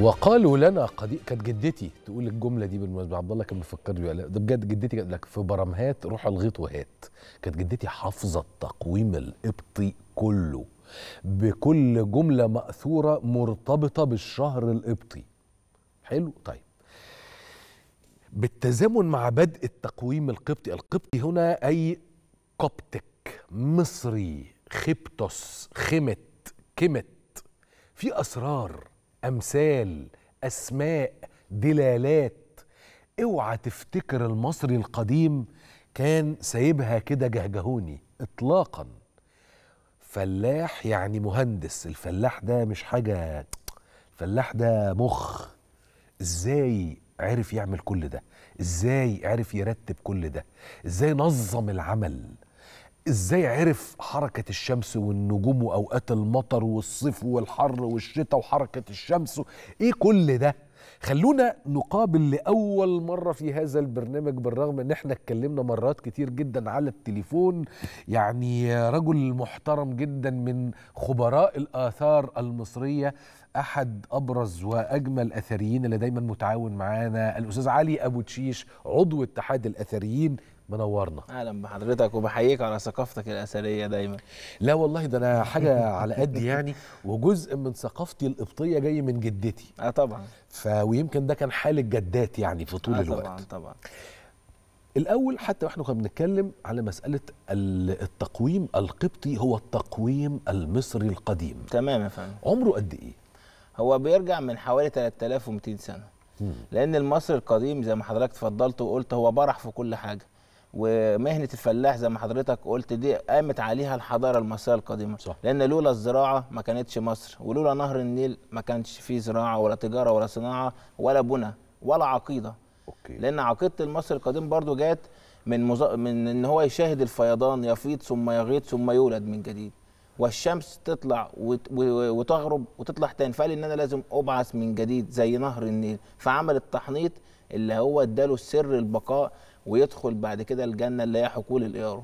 وقالوا لنا قد كانت جدتي تقول الجمله دي بالمناسبه عبد الله كان بيفكرني بيها ده بجد جدتي قالت لك في برمهات روح الغيط وهات كانت جدتي حافظه التقويم القبطي كله بكل جمله ماثوره مرتبطه بالشهر القبطي حلو طيب بالتزامن مع بدء التقويم القبطي القبطي هنا اي قبطك مصري خبتوس خمت كمت في اسرار امثال اسماء دلالات اوعى تفتكر المصري القديم كان سايبها كده جهجهوني اطلاقا فلاح يعني مهندس الفلاح ده مش حاجه الفلاح ده مخ ازاي عرف يعمل كل ده ازاي عرف يرتب كل ده ازاي نظم العمل ازاي عرف حركة الشمس والنجوم واوقات المطر والصيف والحر والشتاء وحركة الشمس ايه كل ده خلونا نقابل لاول مره في هذا البرنامج بالرغم ان احنا اتكلمنا مرات كتير جدا على التليفون يعني رجل محترم جدا من خبراء الاثار المصريه احد ابرز واجمل اثريين اللي دايما متعاون معانا الاستاذ علي ابو تشيش عضو اتحاد الاثريين منورنا اهلا بحضرتك وبحييك على ثقافتك الاثريه دايما لا والله ده انا حاجه على قدي يعني وجزء من ثقافتي القبطيه جاي من جدتي اه طبعا ف ويمكن ده كان حال الجدات يعني في طول آه الوقت طبعا طبعا الاول حتى واحنا كنا بنتكلم على مساله التقويم القبطي هو التقويم المصري القديم تمام يا فندم عمره قد ايه هو بيرجع من حوالي 3200 سنه لان المصري القديم زي ما حضرتك اتفضلت وقلت هو برح في كل حاجه ومهنه الفلاح زي ما حضرتك قلت دي قامت عليها الحضاره المصريه القديمه صح. لان لولا الزراعه ما كانتش مصر ولولا نهر النيل ما كانش فيه زراعه ولا تجاره ولا صناعه ولا بنى ولا عقيده أوكي. لان عقيده المصري القديم برضو جات من مز... من ان هو يشاهد الفيضان يفيض ثم يغيض ثم يولد من جديد والشمس تطلع وتغرب وتطلع تاني فقال ان انا لازم ابعث من جديد زي نهر النيل فعمل التحنيط اللي هو اداله سر البقاء ويدخل بعد كده الجنه اللي هي حقول الايارو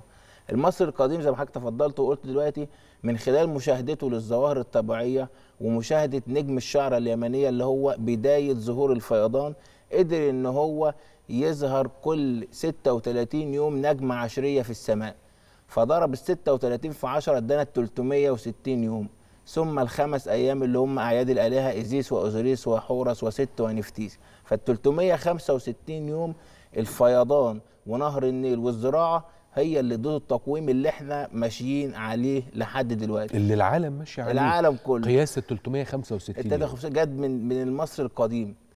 المصري القديم زي ما حضرتك تفضلت وقلت دلوقتي من خلال مشاهدته للظواهر الطبيعيه ومشاهده نجم الشعره اليمنيه اللي هو بدايه ظهور الفيضان قدر ان هو يظهر كل 36 يوم نجمه عشريه في السماء فضرب ال 36 في 10 ادانا 360 يوم ثم الخمس ايام اللي هم اعياد الالهه ايزيس واوزوريس وحورس وست ونفتيس فال 365 يوم الفيضان ونهر النيل والزراعه هي اللي ضد التقويم اللي احنا ماشيين عليه لحد دلوقتي اللي العالم ماشي عليه العالم كله قياس ال 365 ابتدى جت من من مصر القديم